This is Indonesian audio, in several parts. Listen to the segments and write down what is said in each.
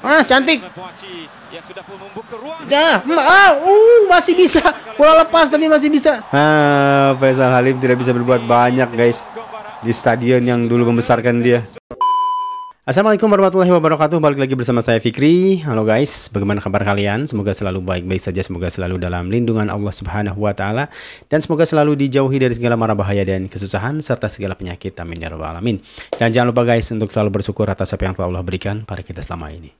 Ah, cantik. Dah, ah, uh, masih bisa. Bola lepas tapi masih bisa. Ah, Faisal Halim tidak bisa berbuat banyak, guys. Di stadion yang dulu membesarkan dia. Assalamualaikum warahmatullahi wabarakatuh Balik lagi bersama saya Fikri Halo guys, bagaimana kabar kalian? Semoga selalu baik-baik saja Semoga selalu dalam lindungan Allah subhanahu wa ta'ala Dan semoga selalu dijauhi dari segala mara bahaya dan kesusahan Serta segala penyakit Amin ya rabbal alamin Dan jangan lupa guys untuk selalu bersyukur atas apa yang telah Allah berikan pada kita selama ini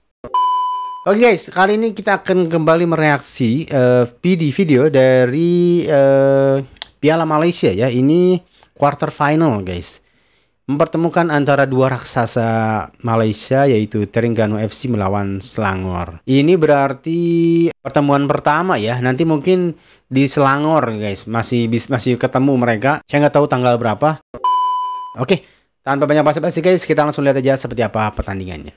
Oke okay guys, kali ini kita akan kembali mereaksi uh, video dari uh, Piala Malaysia ya Ini quarter final guys mempertemukan antara dua raksasa Malaysia yaitu Terengganu FC melawan Selangor. Ini berarti pertemuan pertama ya. Nanti mungkin di Selangor guys masih masih ketemu mereka. Saya nggak tahu tanggal berapa. Oke, tanpa banyak basa-basi guys, kita langsung lihat aja seperti apa pertandingannya.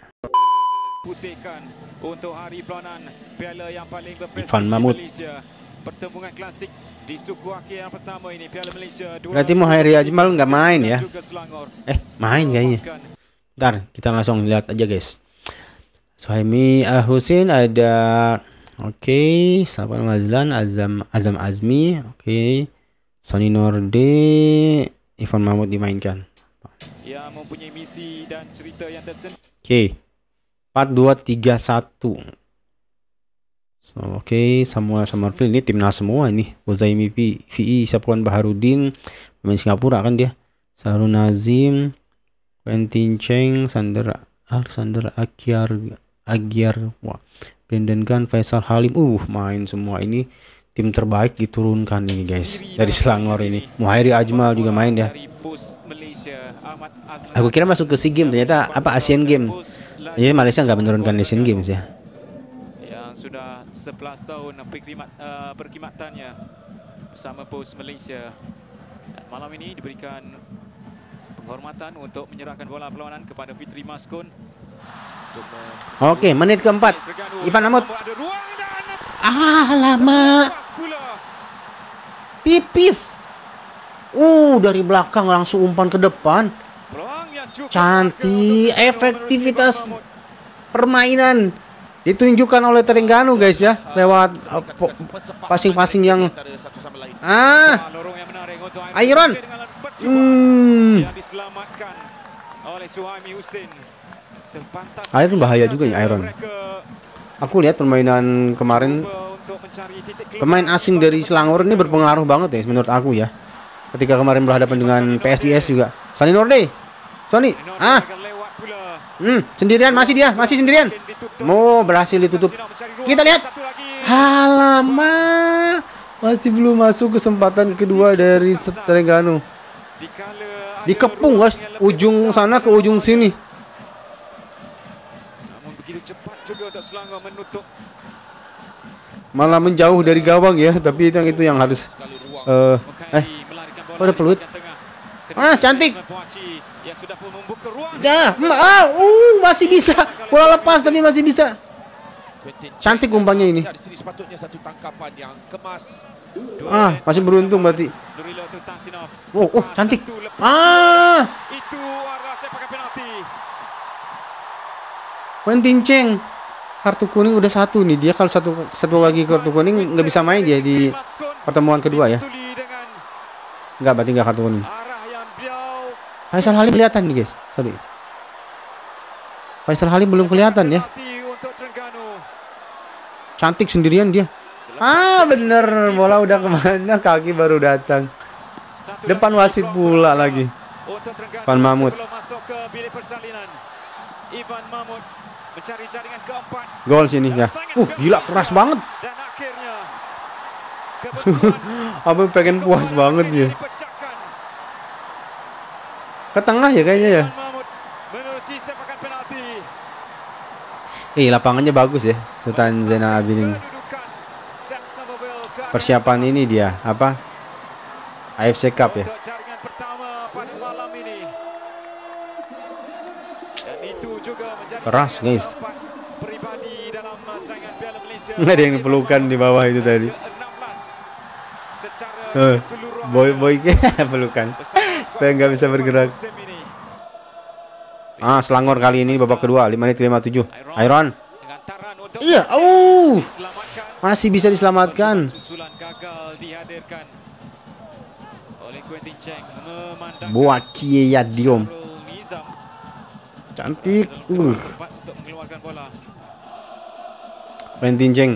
Putihkan untuk hari pelanan piala yang paling berprestasi Malaysia. Pertemuan klasik di Sukuaki yang Berarti Muhairi Ajmal nggak main ya? Eh, main kayaknya. Ntar kita langsung lihat aja guys. Suhaimi Al Husin ada oke, okay. Saban Mazlan Azam Azam Azmi, oke. Okay. Sony Norde Ivan Mahmud dimainkan. Ya, mempunyai misi dan cerita yang tersendiri. Oke. Okay. 4 2 3 1. So, oke, okay. semua Phil ini timnas semua ini. Uzaimi VI, e, Sapuan Baharudin, pemain Singapura kan dia. Sarun Nazim, Quentin Cheng, Sander Alexander Akiar Agiar. wah, Brandon Gunn, Faisal Halim, uh, main semua ini tim terbaik diturunkan ini guys dari Selangor ini. Muhairi Ajmal juga main ya. Aku kira masuk ke SEA Games ternyata apa Asian games. Jadi Malaysia nggak menurunkan Asian Games ya. 11 tahun perkhidmat, uh, perkhidmatannya bersama POS Malaysia. Dan malam ini diberikan penghormatan untuk menyerahkan bola perlawanan kepada Fitri Maskun. Okey, menit keempat. Ivan Amut. Ah, lama. Tipis. Uh, dari belakang langsung umpan ke depan. Cantik, efektivitas permainan ditunjukkan oleh Terengganu guys ya lewat uh, pasing-pasing uh, yang ah nah, iron hmm. Iron bahaya juga ya Iron aku lihat permainan kemarin pemain asing dari Selangor ini berpengaruh banget ya menurut aku ya ketika kemarin berhadapan dengan PSIS juga Sani Norde Sony ah hmm, sendirian masih dia masih sendirian Mau berhasil ditutup. Kita lihat. halama masih belum masuk kesempatan kedua dari Terengganu. Dikepung guys, ujung sana ke ujung sini. Malah menjauh dari gawang ya, tapi itu yang itu yang harus uh, eh, oh, eh, ada peluit. Ah, cantik. Ya ah, uh, masih bisa. Bola lepas tapi masih bisa. Cantik umpannya ini. Ah, masih beruntung berarti. Oh, oh, ah, cantik. Ah. Itu Quentin Cheng kartu kuning udah satu nih dia kalau satu satu lagi kartu kuning nggak bisa main dia di pertemuan kedua ya nggak berarti nggak kartu kuning Faisal Halim kelihatan nih guys. Sorry. Faisal Halim belum kelihatan ya. Cantik sendirian dia. Ah bener bola udah kemana kaki baru datang. Depan wasit pula lagi. Pan Mahmud. Gol sini ya. Uh gila keras banget. Abang pengen puas banget ya. Ke tengah ya kayaknya ya. Ih, lapangannya bagus ya. Sultan Zena Abidin. Persiapan ini dia apa? AFC Cup ya. Keras guys. Nggak ada yang pelukan di bawah itu tadi. Tuh, eh, boy boy pelukan Saya nggak bisa bergerak. Ah, Selangor kali ini babak kedua 5 menit 57. Iron. Iya, oh. Masih bisa diselamatkan. Buat Kia Diom. Cantik. Uh. Quentin Cheng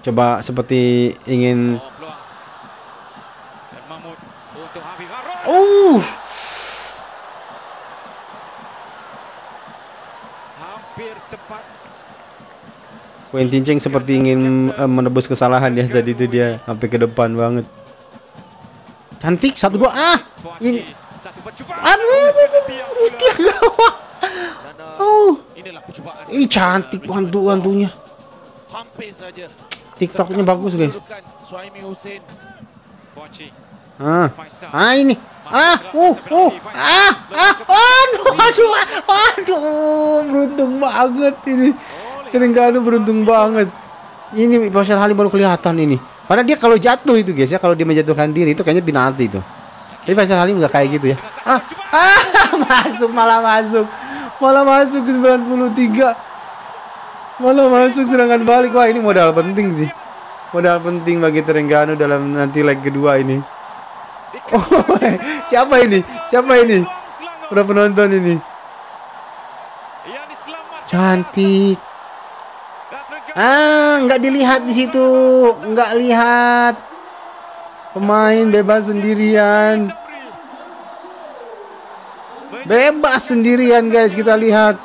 coba seperti ingin Uh. Hampir tepat. Quentin seperti ingin uh, menebus kesalahan ya tadi itu dia sampai ke depan banget. Cantik satu dua ah. Ini Aduh. Oh. ini cantik hantu-hantunya. TikToknya bagus guys. Ah, ah ini. Ah, uh, uh, ah, ah, aduh, aduh, aduh, beruntung banget ini. Terengganu beruntung banget. Ini Bashar Halim baru kelihatan ini. Padahal dia kalau jatuh itu guys ya, kalau dia menjatuhkan diri itu kayaknya penalti itu. Tapi Faisal Halim nggak kayak gitu ya. Ah, ah, masuk malah masuk. Malah masuk ke 93. Malah masuk serangan balik. Wah, ini modal penting sih. Modal penting bagi Terengganu dalam nanti leg kedua ini. Oh, siapa ini? Siapa ini? Udah penonton ini. Cantik. Ah, nggak dilihat di situ, nggak lihat. Pemain bebas sendirian. Bebas sendirian guys, kita lihat.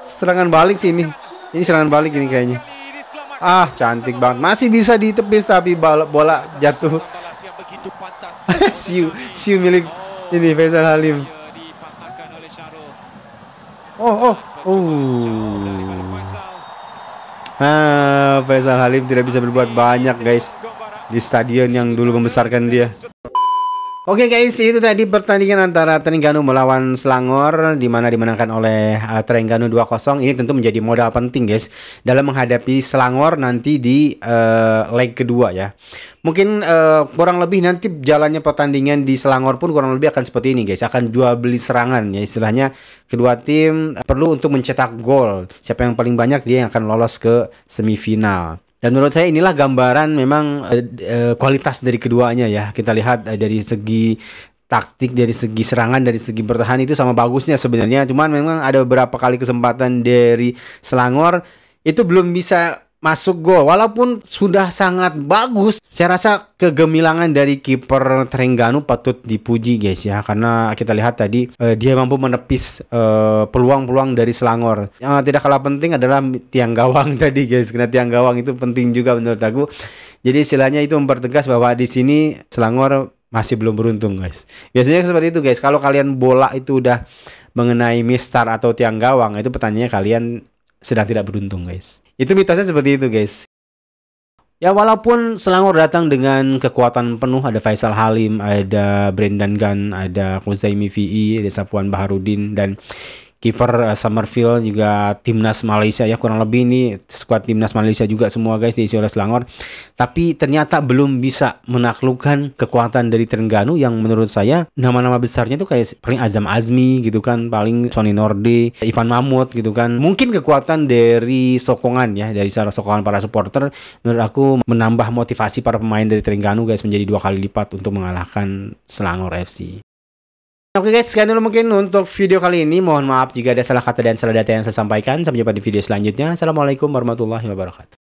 Serangan balik sini, ini. serangan balik ini kayaknya. Ah, cantik banget. Masih bisa ditepis tapi bola jatuh Siu, siu milik oh, ini Faisal Halim. Oh, oh, oh. Ah, Faisal Halim tidak bisa berbuat banyak, guys. Di stadion yang dulu membesarkan dia. Oke okay guys, itu tadi pertandingan antara Trengganu melawan Selangor di mana dimenangkan oleh uh, eh, Trengganu 2-0. Ini tentu menjadi modal penting guys dalam menghadapi Selangor nanti di uh, leg kedua ya mungkin uh, kurang lebih nanti jalannya pertandingan di Selangor pun kurang lebih akan seperti ini guys akan jual beli serangan ya istilahnya kedua tim eh, perlu untuk mencetak gol siapa yang paling banyak dia yang akan lolos ke semifinal dan menurut saya inilah gambaran memang uh, uh, kualitas dari keduanya ya kita lihat uh, dari segi taktik dari segi serangan dari segi bertahan itu sama bagusnya sebenarnya cuman memang ada beberapa kali kesempatan dari Selangor itu belum bisa masuk gol. Walaupun sudah sangat bagus, saya rasa kegemilangan dari kiper Trengganu patut dipuji guys ya karena kita lihat tadi eh, dia mampu menepis eh, peluang-peluang eh, dari Selangor. Yang tidak kalah penting adalah tiang gawang tadi guys. Karena tiang gawang itu penting juga menurut aku. Jadi istilahnya itu mempertegas bahwa di sini Selangor masih belum beruntung guys. Biasanya seperti itu guys. Kalau kalian bola itu udah mengenai mistar atau tiang gawang itu pertanyaannya kalian sedang tidak beruntung guys. Itu mitosnya seperti itu guys. Ya walaupun Selangor datang dengan kekuatan penuh ada Faisal Halim, ada Brendan Gan ada Kuzaimi VI, ada Sapuan Baharudin dan kiper uh, eh, Summerfield juga timnas Malaysia ya kurang lebih ini skuad timnas Malaysia juga semua guys diisi oleh Selangor tapi ternyata belum bisa menaklukkan kekuatan dari Terengganu yang menurut saya nama-nama besarnya itu kayak paling Azam Azmi gitu kan paling Sony Norde Ivan Mahmud gitu kan mungkin kekuatan dari sokongan ya dari sokongan para supporter menurut aku menambah motivasi para pemain dari Terengganu guys menjadi dua kali lipat untuk mengalahkan Selangor FC Oke guys, sekian dulu mungkin untuk video kali ini. Mohon maaf jika ada salah kata dan salah data yang saya sampaikan. Sampai jumpa di video selanjutnya. Assalamualaikum warahmatullahi wabarakatuh.